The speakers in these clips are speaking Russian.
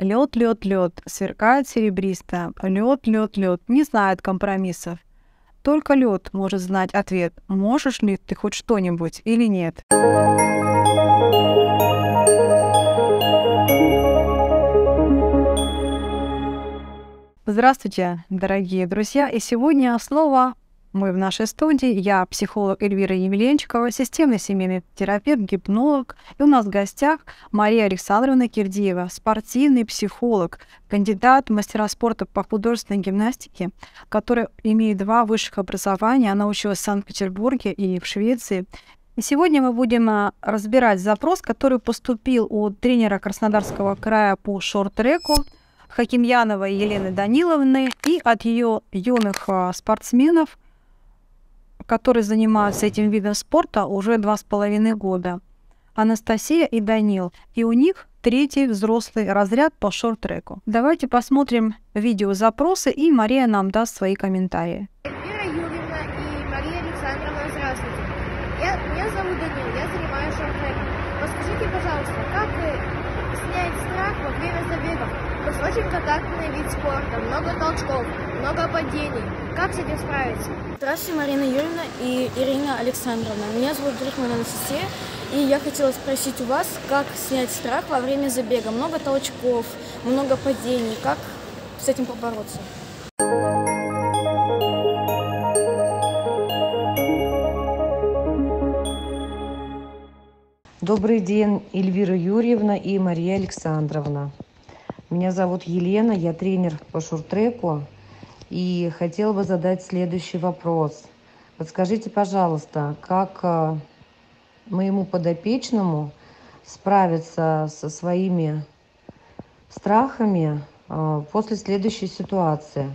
Лед, лед, лед, сверкает серебристо. Лед, лед, лед, не знает компромиссов. Только лед может знать ответ, можешь ли ты хоть что-нибудь или нет. Здравствуйте, дорогие друзья! И сегодня слово. Мы в нашей студии, я психолог Эльвира Емельянчикова, системный семейный терапевт, гипнолог. И у нас в гостях Мария Александровна Кирдеева, спортивный психолог, кандидат мастера спорта по художественной гимнастике, которая имеет два высших образования. Она училась в Санкт-Петербурге и в Швеции. И сегодня мы будем а, разбирать запрос, который поступил у тренера Краснодарского края по шорт-треку Хакимьяновой Елены Даниловны и от ее юных а, спортсменов – которые занимаются этим видом спорта уже два с половиной года. Анастасия и Данил, и у них третий взрослый разряд по шорт-треку. Давайте посмотрим видео запросы, и Мария нам даст свои комментарии. Очень контактный вид спорта, много толчков, много падений. Как с этим справиться? Здравствуйте, Марина Юрьевна и Ирина Александровна. Меня зовут Дрихман Анастасия, и я хотела спросить у вас, как снять страх во время забега? Много толчков, много падений. Как с этим побороться? Добрый день, Эльвира Юрьевна и Мария Александровна. Меня зовут Елена, я тренер по шорт-треку и хотела бы задать следующий вопрос. Подскажите, пожалуйста, как э, моему подопечному справиться со своими страхами э, после следующей ситуации?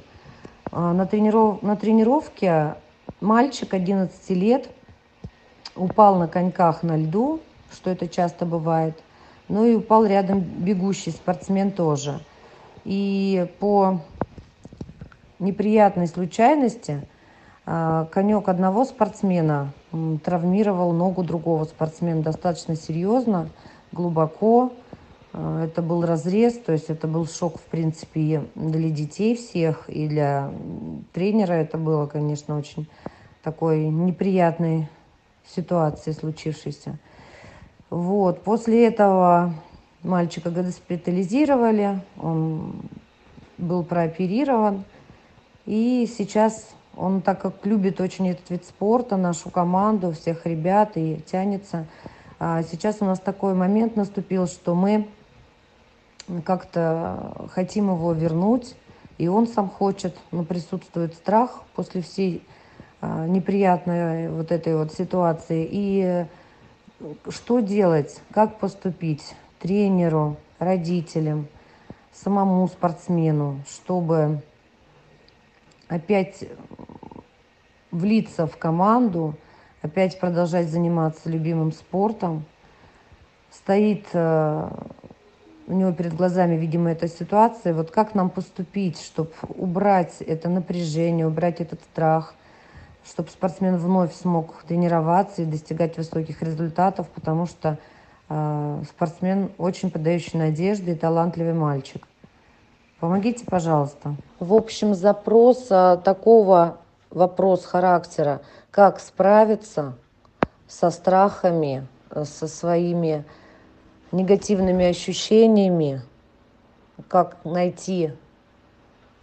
Э, на, трениров... на тренировке мальчик 11 лет упал на коньках на льду, что это часто бывает – ну и упал рядом бегущий спортсмен тоже. И по неприятной случайности а, конек одного спортсмена травмировал ногу другого спортсмена достаточно серьезно, глубоко. А, это был разрез, то есть это был шок, в принципе, для детей всех и для тренера. Это было, конечно, очень такой неприятной ситуации случившейся. Вот. После этого мальчика госпитализировали, он был прооперирован. И сейчас он, так как любит очень этот вид спорта, нашу команду, всех ребят и тянется. А сейчас у нас такой момент наступил, что мы как-то хотим его вернуть, и он сам хочет, но присутствует страх после всей а, неприятной вот этой вот ситуации. И что делать, как поступить тренеру, родителям, самому спортсмену, чтобы опять влиться в команду, опять продолжать заниматься любимым спортом. Стоит э, у него перед глазами, видимо, эта ситуация. Вот как нам поступить, чтобы убрать это напряжение, убрать этот страх – чтобы спортсмен вновь смог тренироваться и достигать высоких результатов, потому что э, спортсмен очень подающий надежды и талантливый мальчик. Помогите, пожалуйста. В общем, запрос а, такого вопрос характера, как справиться со страхами, э, со своими негативными ощущениями, как найти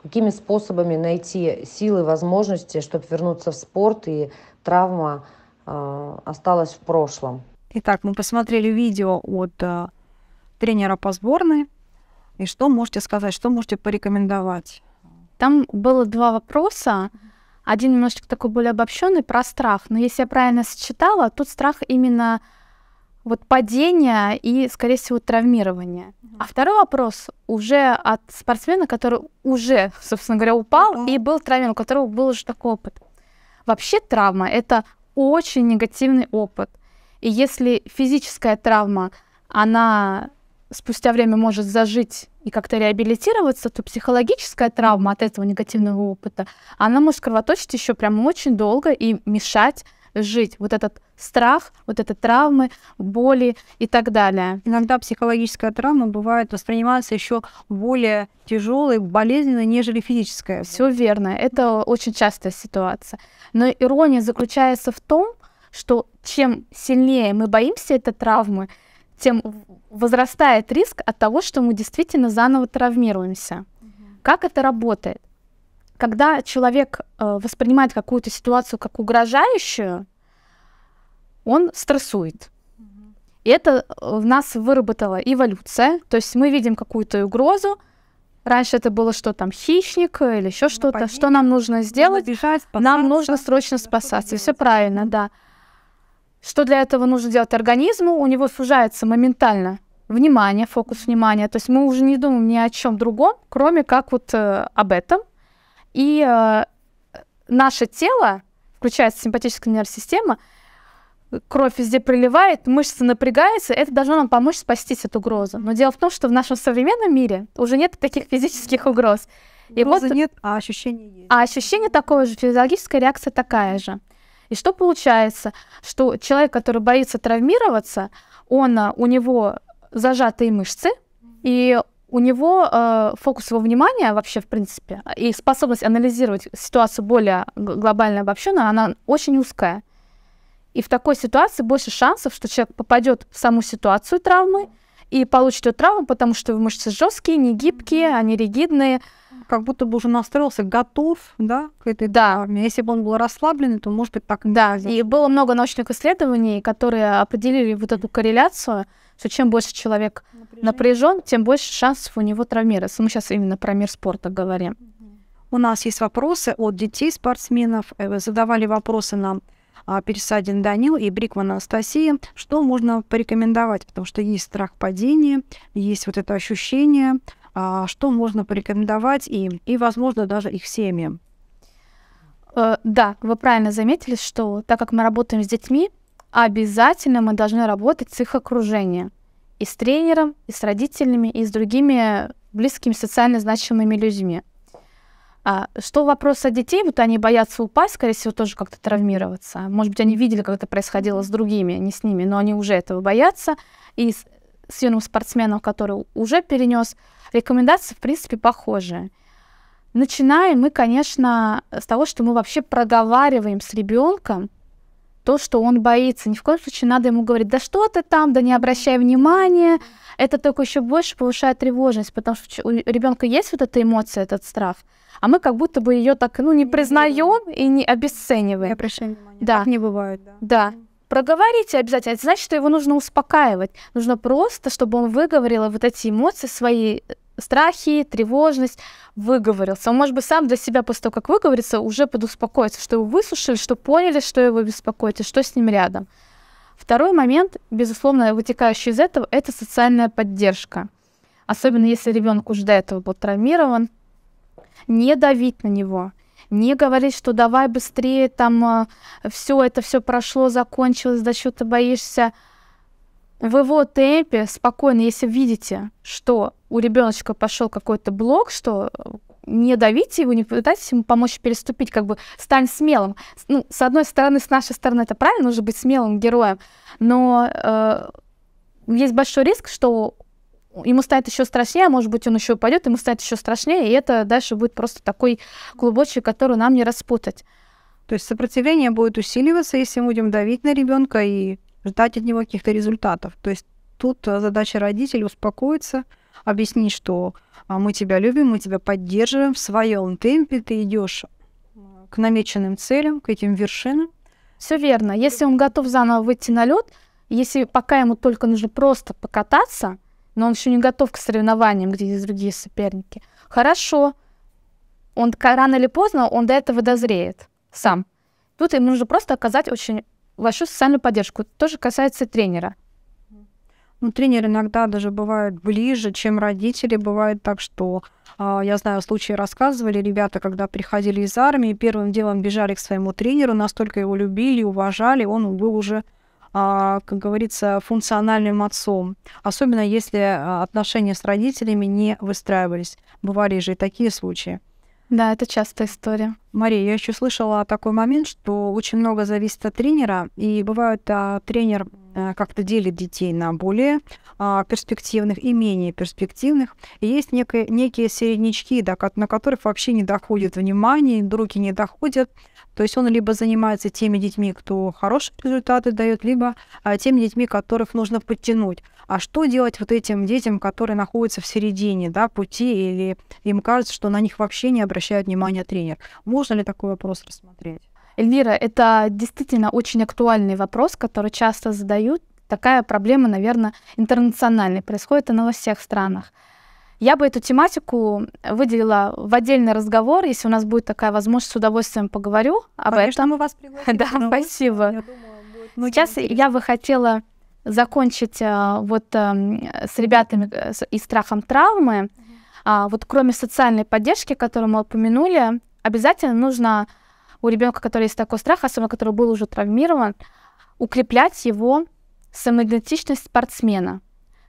какими способами найти силы, возможности, чтобы вернуться в спорт и травма э, осталась в прошлом. Итак, мы посмотрели видео от э, тренера по сборной. И что можете сказать, что можете порекомендовать? Там было два вопроса. Один немножечко такой более обобщенный про страх. Но если я правильно считала, тут страх именно вот падение и, скорее всего, травмирование. Mm-hmm. А второй вопрос уже от спортсмена, который уже, собственно говоря, упал mm-hmm. и был травмирован, у которого был уже такой опыт. Вообще травма — это очень негативный опыт. И если физическая травма, она спустя время может зажить и как-то реабилитироваться, то психологическая травма от этого негативного опыта, она может кровоточить еще прям очень долго и мешать жить. Вот этот страх, вот это травмы, боли и так далее. Иногда психологическая травма бывает воспринимается еще более тяжелой, болезненной, нежели физическая. Все верно. Это очень частая ситуация. Но ирония заключается в том, что чем сильнее мы боимся этой травмы, тем возрастает риск от того, что мы действительно заново травмируемся. Как это работает? когда человек э, воспринимает какую-то ситуацию как угрожающую, он стрессует. И это э, в нас выработала эволюция. То есть мы видим какую-то угрозу. Раньше это было что там, хищник или еще ну, что-то. Что нам нужно сделать? Бежать, нам нужно срочно спасаться. Все правильно, да. Что для этого нужно делать организму? У него сужается моментально внимание, фокус внимания. То есть мы уже не думаем ни о чем другом, кроме как вот э, об этом. И э, наше тело, включается симпатическая нервная система, кровь везде проливает, мышцы напрягаются, это должно нам помочь спастись от угрозы. Но дело в том, что в нашем современном мире уже нет таких физических угроз. И Угрозы вот, нет, а ощущение есть. А ощущение такое же, физиологическая реакция такая же. И что получается? Что человек, который боится травмироваться, он, э, у него зажатые мышцы, и у него э, фокус его внимания вообще, в принципе, и способность анализировать ситуацию более глобально обобщенно, она очень узкая. И в такой ситуации больше шансов, что человек попадет в саму ситуацию травмы и получит эту травму, потому что его мышцы жесткие, не гибкие, они ригидные. Как будто бы уже настроился, готов, да, к этой да. травме. Если бы он был расслаблен, то, может быть, так. Да, и было много научных исследований, которые определили вот эту корреляцию что чем больше человек напряжен, тем больше шансов у него травмироваться. Мы сейчас именно про мир спорта говорим. У нас есть вопросы от детей спортсменов. Э, задавали вопросы нам а, Пересадин Данил и Брикман Анастасия. Что можно порекомендовать? Потому что есть страх падения, есть вот это ощущение. А, что можно порекомендовать им и, возможно, даже их семьям? Э, да, вы правильно заметили, что так как мы работаем с детьми, обязательно мы должны работать с их окружением. И с тренером, и с родителями, и с другими близкими социально значимыми людьми. А, что вопрос о детей, вот они боятся упасть, скорее всего, тоже как-то травмироваться. Может быть, они видели, как это происходило с другими, не с ними, но они уже этого боятся. И с, с юным спортсменом, который уже перенес, рекомендации, в принципе, похожие. Начинаем мы, конечно, с того, что мы вообще проговариваем с ребенком, то, что он боится. Ни в коем случае надо ему говорить, да что ты там, да не обращай внимания. Это только еще больше повышает тревожность, потому что у ребенка есть вот эта эмоция, этот страх, а мы как будто бы ее так, ну, не, не признаем и не обесцениваем. Не обращаем внимания. Да. Так не бывает, да. Да. Проговорите обязательно. Это значит, что его нужно успокаивать. Нужно просто, чтобы он выговорил вот эти эмоции свои страхи, тревожность, выговорился. Он, может быть, сам для себя после того, как выговорится, уже подуспокоится, что его выслушали, что поняли, что его беспокоит и что с ним рядом. Второй момент, безусловно, вытекающий из этого, это социальная поддержка. Особенно если ребенок уже до этого был травмирован, не давить на него, не говорить, что давай быстрее, там а, все это все прошло, закончилось, за что ты боишься. В его темпе спокойно, если видите, что у ребеночка пошел какой-то блок, что э, не давите его, не пытайтесь ему помочь переступить, как бы стань смелым. Ну, с одной стороны, с нашей стороны это правильно, нужно быть смелым героем, но э, есть большой риск, что ему станет еще страшнее, а может быть, он еще упадет, ему станет еще страшнее, и это дальше будет просто такой клубочек, который нам не распутать. То есть сопротивление будет усиливаться, если мы будем давить на ребенка и ждать от него каких-то результатов. То есть тут э, задача родителей успокоиться – объяснить, что а, мы тебя любим, мы тебя поддерживаем в своем темпе, ты идешь к намеченным целям, к этим вершинам. Все верно. Если он готов заново выйти на лед, если пока ему только нужно просто покататься, но он еще не готов к соревнованиям, где есть другие соперники, хорошо. Он рано или поздно он до этого дозреет сам. Тут ему нужно просто оказать очень вашу социальную поддержку. Тоже касается тренера ну, тренер иногда даже бывает ближе, чем родители. Бывает так, что, а, я знаю, случаи рассказывали ребята, когда приходили из армии, первым делом бежали к своему тренеру, настолько его любили, уважали, он был уже а, как говорится, функциональным отцом, особенно если а, отношения с родителями не выстраивались. Бывали же и такие случаи. Да, это частая история. Мария, я еще слышала такой момент, что очень много зависит от тренера, и бывает а, тренер Э, как-то делит детей на более а, перспективных и менее перспективных. И есть некие, некие середнячки, да, на которых вообще не доходит внимания, руки не доходят. То есть он либо занимается теми детьми, кто хорошие результаты дает, либо а, теми детьми, которых нужно подтянуть. А что делать вот этим детям, которые находятся в середине да, пути, или им кажется, что на них вообще не обращают внимания тренер? Можно ли такой вопрос рассмотреть? Эльвира, это действительно очень актуальный вопрос, который часто задают. Такая проблема, наверное, интернациональная, происходит она во всех странах. Я бы эту тематику выделила в отдельный разговор. Если у нас будет такая возможность, с удовольствием поговорю об Конечно, этом. мы вас пригласим. Да, спасибо. Сейчас я бы хотела закончить э, вот э, с ребятами э, и страхом травмы. А, вот кроме социальной поддержки, которую мы упомянули, обязательно нужно у ребенка, который есть такой страх, особенно который был уже травмирован, укреплять его самоидентичность спортсмена.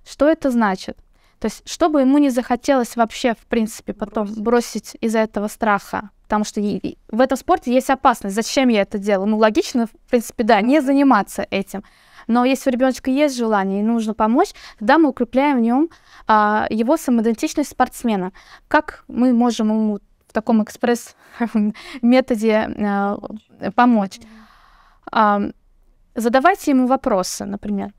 Что это значит? То есть, чтобы ему не захотелось вообще, в принципе, потом бросить, бросить из-за этого страха, потому что в этом спорте есть опасность. Зачем я это делаю? Ну, логично, в принципе, да, не заниматься этим. Но если у ребеночка есть желание и нужно помочь, тогда мы укрепляем в нем а, его самоидентичность спортсмена. Как мы можем ему в таком экспресс-методе э, помочь. А, задавайте ему вопросы, например,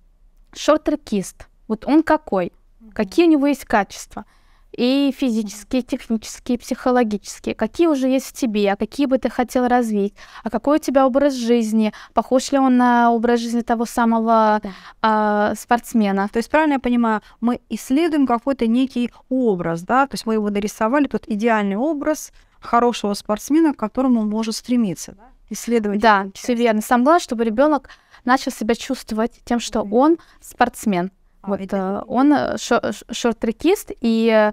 шорт-трекист, вот он какой, какие у него есть качества – и физические, технические, психологические, какие уже есть в тебе, а какие бы ты хотел развить, а какой у тебя образ жизни, похож ли он на образ жизни того самого да. э, спортсмена. То есть, правильно я понимаю, мы исследуем какой-то некий образ, да, то есть мы его нарисовали, тот идеальный образ хорошего спортсмена, к которому он может стремиться, да? исследовать. Да, все верно. Самое главное, чтобы ребенок начал себя чувствовать тем, что он спортсмен. А, вот э, он э, шорт-трекист, и э,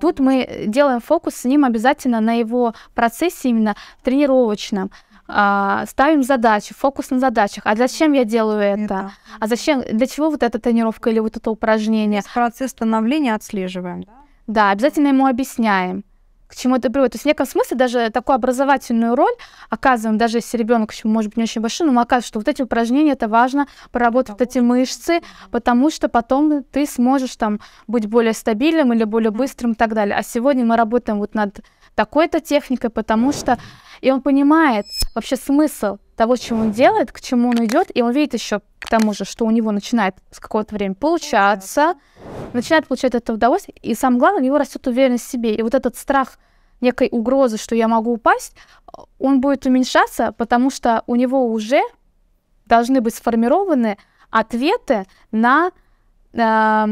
тут мы делаем фокус с ним обязательно на его процессе именно тренировочном. А, ставим задачи, фокус на задачах. А зачем я делаю это? это? А зачем, для чего вот эта тренировка или вот это упражнение? Процесс становления отслеживаем. Да, обязательно ему объясняем к чему это приводит. То есть в неком смысле даже такую образовательную роль оказываем, даже если ребенок еще может быть не очень большой, но мы оказываем, что вот эти упражнения, это важно, поработать эти мышцы, потому что потом ты сможешь там быть более стабильным или более быстрым и так далее. А сегодня мы работаем вот над такой-то техникой, потому что и он понимает вообще смысл того, чем он делает, к чему он идет, и он видит еще к тому же, что у него начинает с какого-то времени получаться, начинает получать это удовольствие, и самое главное, у него растет уверенность в себе. И вот этот страх некой угрозы, что я могу упасть, он будет уменьшаться, потому что у него уже должны быть сформированы ответы на, э,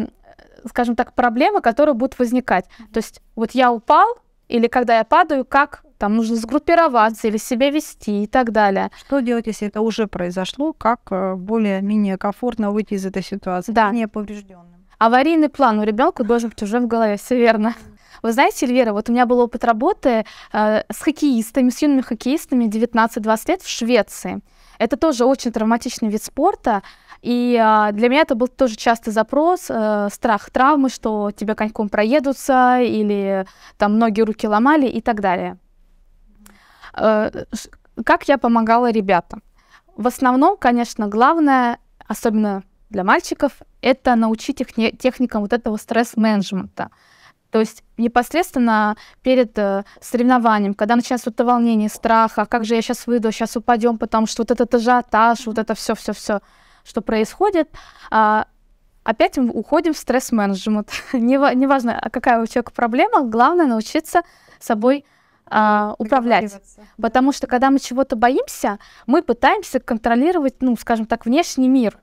скажем так, проблемы, которые будут возникать. То есть вот я упал, или когда я падаю, как там нужно сгруппироваться или себя вести и так далее. Что делать, если это уже произошло, как э, более-менее комфортно выйти из этой ситуации, да. не поврежденно? Аварийный план у ребенка должен быть уже в голове, все верно. Вы знаете, Эльвира, вот у меня был опыт работы э, с хоккеистами, с юными хоккеистами 19-20 лет в Швеции. Это тоже очень травматичный вид спорта, и э, для меня это был тоже частый запрос, э, страх травмы, что тебя коньком проедутся, или там ноги, руки ломали и так далее. Э, как я помогала ребятам? В основном, конечно, главное, особенно для мальчиков, это научить их техни- техникам вот этого стресс-менеджмента. То есть непосредственно перед э, соревнованием, когда начинается вот это волнение, страх, а как же я сейчас выйду, сейчас упадем, потому что вот этот ажиотаж, вот это все, все, все, что происходит, э, опять мы уходим в стресс-менеджмент. Неважно, а какая у человека проблема, главное научиться собой а, управлять. Потому что когда мы чего-то боимся, мы пытаемся контролировать, ну, скажем так, внешний мир.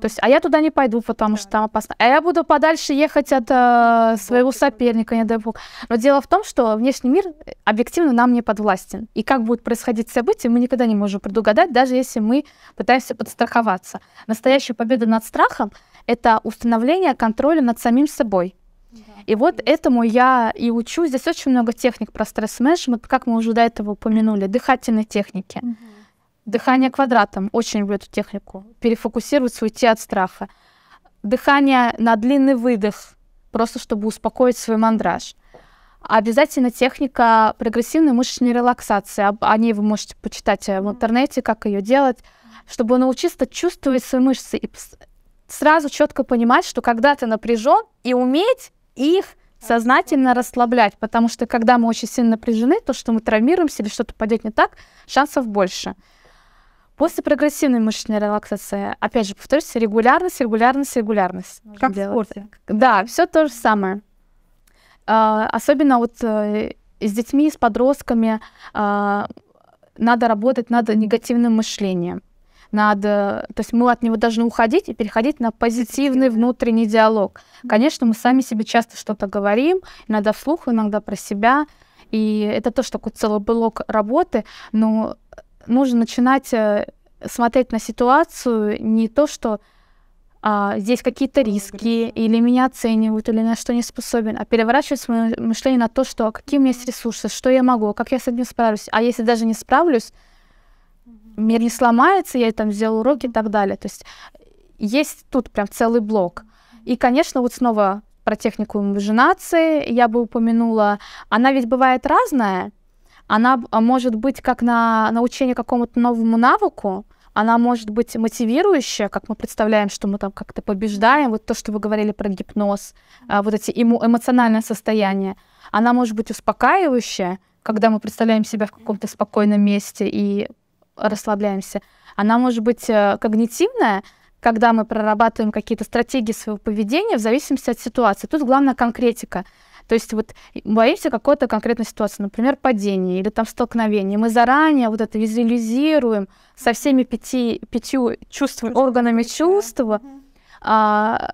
То есть, а я туда не пойду, потому да. что там опасно. А я буду подальше ехать от э, своего соперника, не дай бог. Но дело в том, что внешний мир объективно нам не подвластен. И как будут происходить события, мы никогда не можем предугадать, даже если мы пытаемся подстраховаться. Настоящая победа над страхом — это установление контроля над самим собой. И вот этому я и учу. Здесь очень много техник про стресс-менеджмент, как мы уже до этого упомянули, дыхательные техники. Угу Дыхание квадратом. Очень люблю эту технику. Перефокусироваться, уйти от страха. Дыхание на длинный выдох, просто чтобы успокоить свой мандраж. Обязательно техника прогрессивной мышечной релаксации. О ней вы можете почитать э, в интернете, как ее делать, чтобы научиться чувствовать свои мышцы и сразу четко понимать, что когда ты напряжен, и уметь их сознательно расслаблять, потому что когда мы очень сильно напряжены, то, что мы травмируемся или что-то пойдет не так, шансов больше. После прогрессивной мышечной релаксации, опять же, повторюсь, регулярность, регулярность, регулярность. Как в спорте. Да, все то же самое. А, особенно вот э, с детьми, с подростками а, надо работать над негативным мышлением. Надо, то есть мы от него должны уходить и переходить на позитивный внутренний диалог. Конечно, мы сами себе часто что-то говорим, иногда вслух, иногда про себя. И это то, что такой целый блок работы, но нужно начинать э, смотреть на ситуацию не то, что а, здесь какие-то риски, или меня оценивают, или на что не способен, а переворачивать свое мышление на то, что какие у меня есть ресурсы, что я могу, как я с этим справлюсь. А если даже не справлюсь, мир не сломается, я там сделал уроки и так далее. То есть есть тут прям целый блок. И, конечно, вот снова про технику иммажинации я бы упомянула. Она ведь бывает разная, она а, может быть как на научение какому-то новому навыку, она может быть мотивирующая, как мы представляем, что мы там как-то побеждаем, вот то, что вы говорили про гипноз, а, вот эти ему эмоциональное состояние. Она может быть успокаивающая, когда мы представляем себя в каком-то спокойном месте и расслабляемся. Она может быть э, когнитивная, когда мы прорабатываем какие-то стратегии своего поведения в зависимости от ситуации. Тут главное конкретика. То есть вот боимся какой-то конкретной ситуации, например, падения или там столкновения. Мы заранее вот это визуализируем со всеми пяти, пятью чувствами, органами чувства, а,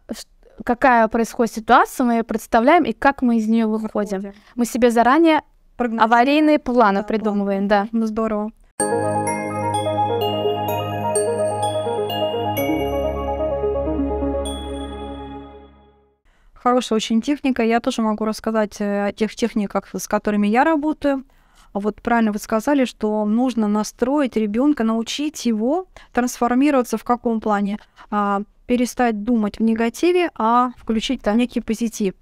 какая происходит ситуация, мы ее представляем и как мы из нее выходим. выходим. Мы себе заранее аварийные планы да, придумываем, план. да. Ну здорово. Хорошая очень техника. Я тоже могу рассказать э, о тех техниках, с которыми я работаю. А вот правильно вы сказали, что нужно настроить ребенка, научить его трансформироваться в каком плане? А, перестать думать в негативе, а включить там некий позитив.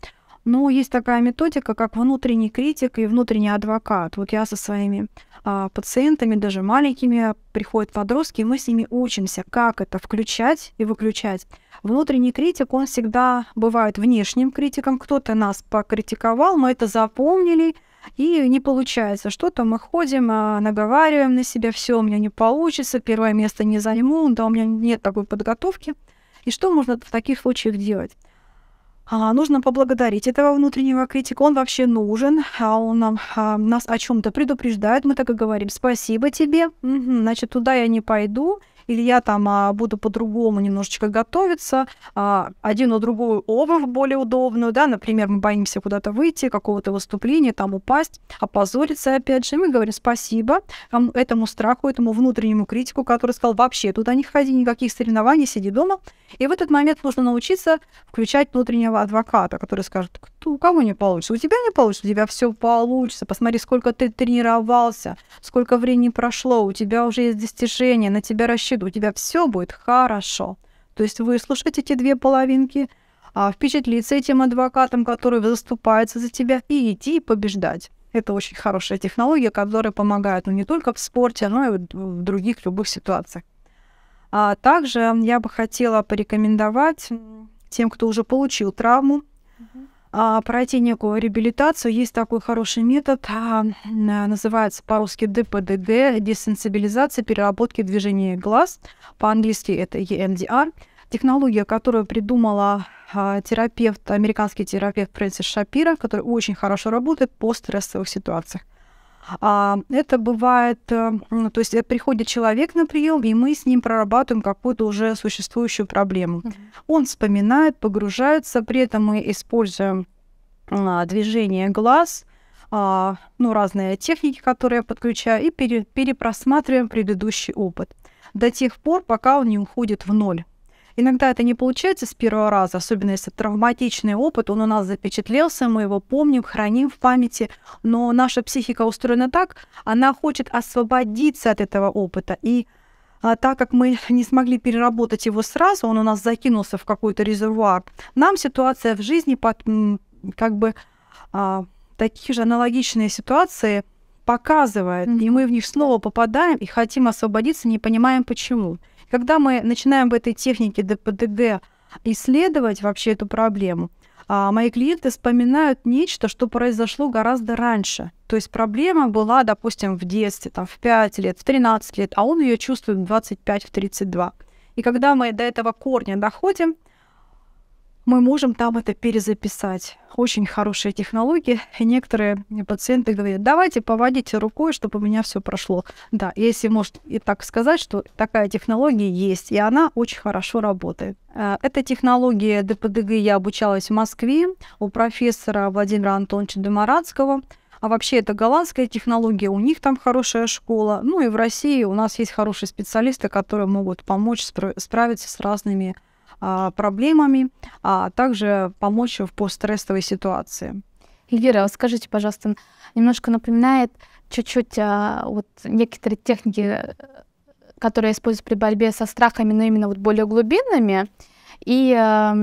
Но ну, есть такая методика, как внутренний критик и внутренний адвокат. Вот я со своими а, пациентами, даже маленькими, приходят подростки, и мы с ними учимся, как это включать и выключать. Внутренний критик, он всегда бывает внешним критиком. Кто-то нас покритиковал, мы это запомнили, и не получается что-то, мы ходим, а, наговариваем на себя, все у меня не получится, первое место не займу, да, у меня нет такой подготовки. И что можно в таких случаях делать? А, нужно поблагодарить этого внутреннего критика. Он вообще нужен, а он нам, а, нас о чем-то предупреждает. Мы так и говорим: спасибо тебе. Угу, значит, туда я не пойду. Или я там а, буду по-другому немножечко готовиться, а, один у другую обувь более удобную, да, например, мы боимся куда-то выйти, какого-то выступления, там упасть, опозориться, опять же, и мы говорим спасибо а, этому страху, этому внутреннему критику, который сказал, вообще, туда не ходи, никаких соревнований, сиди дома, и в этот момент нужно научиться включать внутреннего адвоката, который скажет, у кого не получится, у тебя не получится, у тебя все получится, посмотри, сколько ты тренировался, сколько времени прошло, у тебя уже есть достижения, на тебя рассчитывают, у тебя все будет хорошо. То есть выслушать эти две половинки, а, впечатлиться этим адвокатом, который заступается за тебя, и идти побеждать. Это очень хорошая технология, которая помогает ну, не только в спорте, но и в других любых ситуациях. А также я бы хотела порекомендовать тем, кто уже получил травму, а, пройти некую реабилитацию. Есть такой хороший метод, а, называется по-русски ДПДГ, десенсибилизация переработки движения глаз. По-английски это EMDR. Технология, которую придумала а, терапевт, американский терапевт Фрэнсис Шапира, который очень хорошо работает по стрессовых ситуациях. А, это бывает, э, то есть э, приходит человек на прием, и мы с ним прорабатываем какую-то уже существующую проблему. Он вспоминает, погружается, при этом мы используем а, движение глаз, а, ну, разные техники, которые я подключаю, и пере, перепросматриваем предыдущий опыт до тех пор, пока он не уходит в ноль. Иногда это не получается с первого раза, особенно если травматичный опыт, он у нас запечатлелся, мы его помним, храним в памяти, но наша психика устроена так, она хочет освободиться от этого опыта. И а, так как мы не смогли переработать его сразу, он у нас закинулся в какой-то резервуар, нам ситуация в жизни под, как бы а, такие же аналогичные ситуации – показывает, mm-hmm. и мы в них снова попадаем и хотим освободиться, не понимаем почему. Когда мы начинаем в этой технике ДПДГ исследовать вообще эту проблему, а мои клиенты вспоминают нечто, что произошло гораздо раньше. То есть проблема была, допустим, в детстве, там, в 5 лет, в 13 лет, а он ее чувствует в 25, в 32. И когда мы до этого корня доходим, мы можем там это перезаписать. Очень хорошие технологии. Некоторые пациенты говорят, давайте поводите рукой, чтобы у меня все прошло. Да, если может и так сказать, что такая технология есть, и она очень хорошо работает. Э, эта технология ДПДГ я обучалась в Москве у профессора Владимира Антоновича Демарадского. А вообще это голландская технология, у них там хорошая школа. Ну и в России у нас есть хорошие специалисты, которые могут помочь спра- справиться с разными а, проблемами, а также помочь в постстрессовой ситуации. Эльвира, а скажите, пожалуйста, немножко напоминает чуть-чуть а, вот некоторые техники, которые используют при борьбе со страхами, но именно вот более глубинными, и а,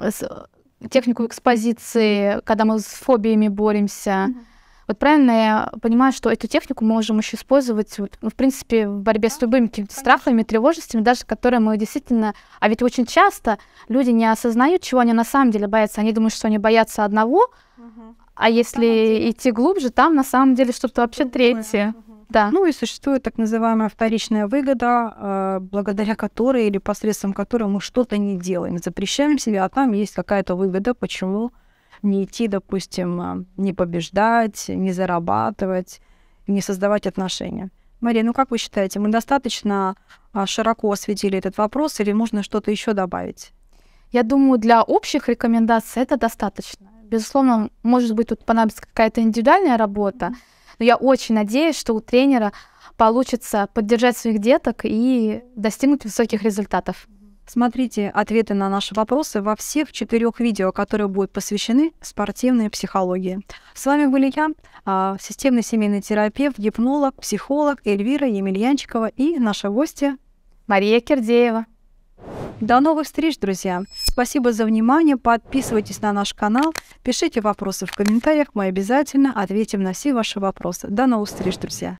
с, технику экспозиции, когда мы с фобиями боремся. Mm-hmm вот правильно я понимаю, что эту технику мы можем еще использовать, вот, ну, в принципе, в борьбе с любыми какими-то страхами, тревожностями, даже которые мы действительно... А ведь очень часто люди не осознают, чего они на самом деле боятся. Они думают, что они боятся одного, угу. а если идти глубже, там на самом деле что-то вообще третье. Да. Ну и существует так называемая вторичная выгода, э, благодаря которой или посредством которой мы что-то не делаем, запрещаем себя, а там есть какая-то выгода, почему не идти, допустим, а, не побеждать, не зарабатывать, не создавать отношения. Мария, ну как вы считаете, мы достаточно а, широко осветили этот вопрос или можно что-то еще добавить? Я думаю, для общих рекомендаций это достаточно. Безусловно, может быть, тут понадобится какая-то индивидуальная работа, но я очень надеюсь, что у тренера получится поддержать своих деток и достигнуть высоких результатов. Смотрите ответы на наши вопросы во всех четырех видео, которые будут посвящены спортивной психологии. С вами были я, а, системный семейный терапевт, гипнолог, психолог Эльвира Емельянчикова и наша гостья Мария Кирдеева. До новых встреч, друзья! Спасибо за внимание, подписывайтесь на наш канал, пишите вопросы в комментариях, мы обязательно ответим на все ваши вопросы. До новых встреч, друзья!